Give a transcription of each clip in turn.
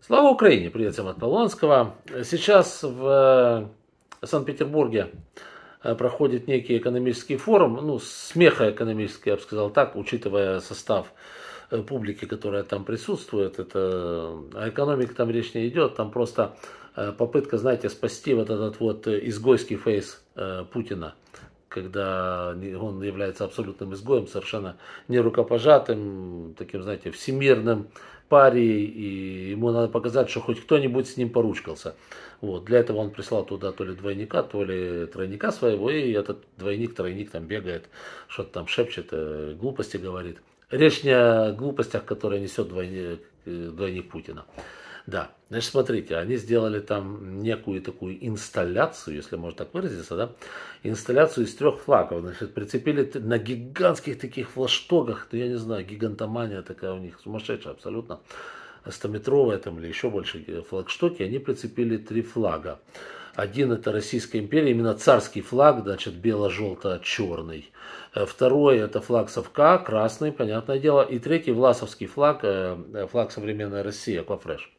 Слава Украине! Привет всем от Полонского. Сейчас в э, Санкт-Петербурге э, проходит некий экономический форум, ну, смеха экономический, я бы сказал так, учитывая состав э, публики, которая там присутствует. Это, о экономике там речь не идет, там просто попытка, знаете, спасти вот этот вот изгойский фейс Путина когда он является абсолютным изгоем, совершенно не рукопожатым, таким, знаете, всемирным паре, и ему надо показать, что хоть кто-нибудь с ним поручкался. Вот. Для этого он прислал туда то ли двойника, то ли тройника своего, и этот двойник, тройник там бегает, что-то там шепчет, э, глупости говорит. Речь не о глупостях, которые несет двойник, э, двойник Путина. Да, значит, смотрите, они сделали там некую такую инсталляцию, если можно так выразиться, да, инсталляцию из трех флагов, значит, прицепили на гигантских таких флаштогах, ну, я не знаю, гигантомания такая у них сумасшедшая абсолютно, 100 там или еще больше э, флагштоки, они прицепили три флага. Один это Российская империя, именно царский флаг, значит, бело-желто-черный. Э, второй это флаг совка, красный, понятное дело. И третий власовский флаг, э, флаг современная Россия, Аквафреш.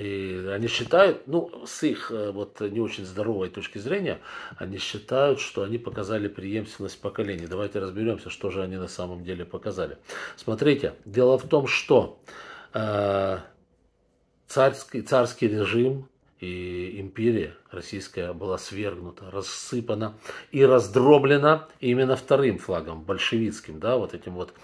И они считают, ну, с их э, вот не очень здоровой точки зрения, они считают, что они показали преемственность поколений. Давайте разберемся, что же они на самом деле показали. Смотрите, дело в том, что э, царский, царский режим и империя российская была свергнута, рассыпана и раздроблена именно вторым флагом, большевистским, да, вот этим вот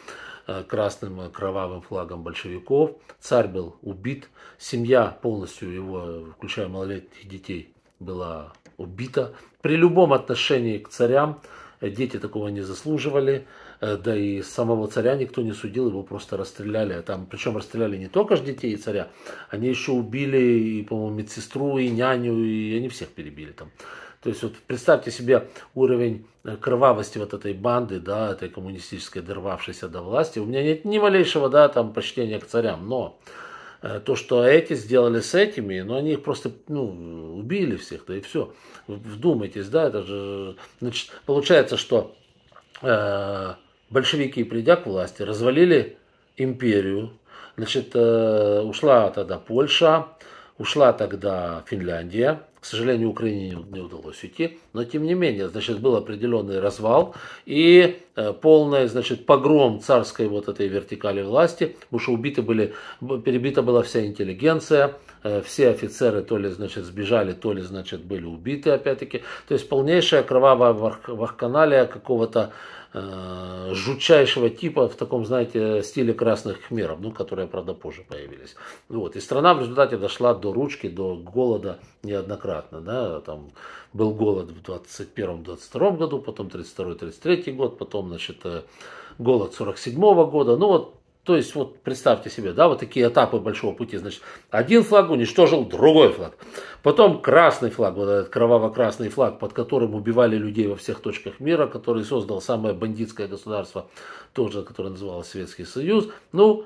Э, красным кровавым флагом большевиков. Царь был убит, семья полностью его, включая малолетних детей, была убита. При любом отношении к царям э, дети такого не заслуживали, э, да и самого царя никто не судил, его просто расстреляли. А там, причем расстреляли не только же детей и царя, они еще убили и, по-моему, медсестру, и няню, и они всех перебили там. То есть вот представьте себе уровень э, кровавости вот этой банды, да, этой коммунистической, дорвавшейся до власти. У меня нет ни малейшего, да, там, почтения к царям, но э, то, что эти сделали с этими, но ну, они их просто ну, убили всех, да и все. Вдумайтесь, да, это же... Значит, получается, что э, большевики, придя к власти, развалили империю, значит, э, ушла тогда Польша, ушла тогда Финляндия, к сожалению, Украине не удалось уйти, но тем не менее, значит, был определенный развал и э, полный, значит, погром царской вот этой вертикали власти, потому что убиты были, перебита была вся интеллигенция, э, все офицеры то ли, значит, сбежали, то ли, значит, были убиты, опять-таки. То есть полнейшая кровавая вахканалия какого-то э, жутчайшего типа в таком, знаете, стиле красных хмеров, ну, которые, правда, позже появились. Вот. И страна в результате дошла до ручки, до голода неоднократно обратно, да, там был голод в 21-22 году, потом 32-33 год, потом, значит, э, голод 47 года, ну вот, то есть, вот представьте себе, да, вот такие этапы большого пути, значит, один флаг уничтожил другой флаг, потом красный флаг, вот этот кроваво-красный флаг, под которым убивали людей во всех точках мира, который создал самое бандитское государство, тоже, которое называлось Советский Союз, ну,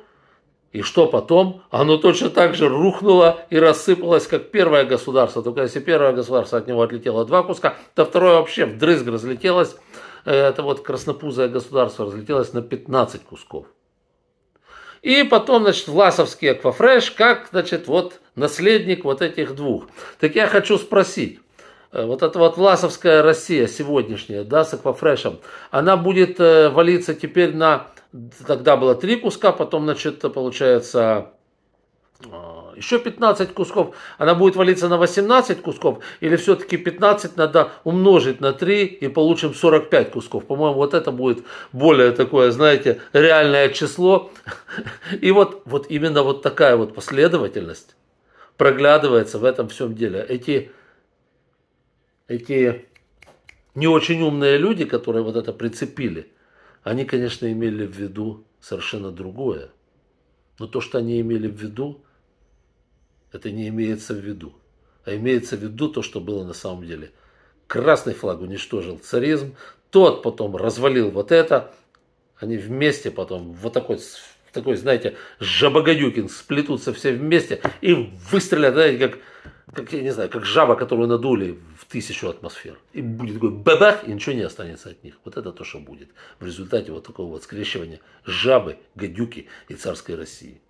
и что потом? Оно точно так же рухнуло и рассыпалось, как первое государство. Только если первое государство от него отлетело два куска, то второе вообще вдрызг разлетелось. Э, это вот краснопузое государство разлетелось на 15 кусков. И потом, значит, Власовский Аквафреш, как, значит, вот наследник вот этих двух. Так я хочу спросить, Э, вот эта вот власовская Россия сегодняшняя, да, с аквафрешем, она будет э, валиться теперь на, тогда было три куска, потом, значит, получается, э, еще 15 кусков, она будет валиться на 18 кусков, или все-таки 15 надо умножить на 3 и получим 45 кусков. По-моему, вот это будет более такое, знаете, реальное число. И вот, вот именно вот такая вот последовательность проглядывается в этом всем деле. Эти эти не очень умные люди, которые вот это прицепили, они, конечно, имели в виду совершенно другое. Но то, что они имели в виду, это не имеется в виду. А имеется в виду то, что было на самом деле. Красный флаг уничтожил царизм, тот потом развалил вот это, они вместе потом вот такой, такой знаете, жабогадюкин сплетутся все вместе и выстрелят, знаете, как как, я не знаю, как жаба, которую надули в тысячу атмосфер. И будет такой бабах, и ничего не останется от них. Вот это то, что будет в результате вот такого вот скрещивания жабы, гадюки и царской России.